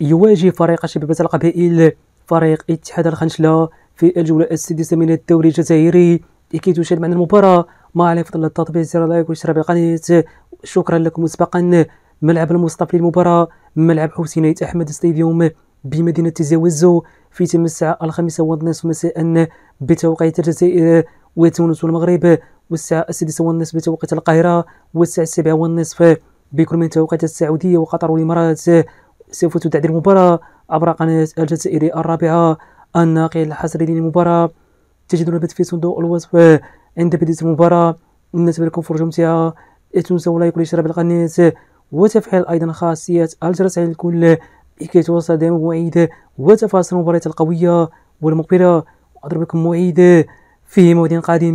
يواجه فريق شباب القبائل فريق اتحاد الخنشلة في الجولة السادسة من الدوري الجزائري لكي تشاهد معنا المباراة ما عليه فضل التطبيق زر لايك واشتراك بالقناة شكرا لكم مسبقا ملعب المصطفى للمباراة ملعب حسين أحمد ستاديوم بمدينة تيزاوزو في تم الساعة الخامسة والنصف مساء بتوقيت الجزائر وتونس والمغرب والساعة السادسة والنصف بتوقيت القاهرة والساعة السابعة والنصف بكل من توقيت السعودية وقطر والإمارات سوف تدعي المباراة عبر قناة الجزائر الرابعة الناقل الحصري للمباراة تجدون البث في صندوق الوصف عند بداية المباراة بالنسبة لكم فرجة ممتعة لا تنسوا لايك والاشتراك بالقناة وتفعيل أيضا خاصية الجرس على الكل لكي توصل دائما موعد وتفاصيل المباريات القوية والمقبلة وأضرب لكم موعد في موعد قادم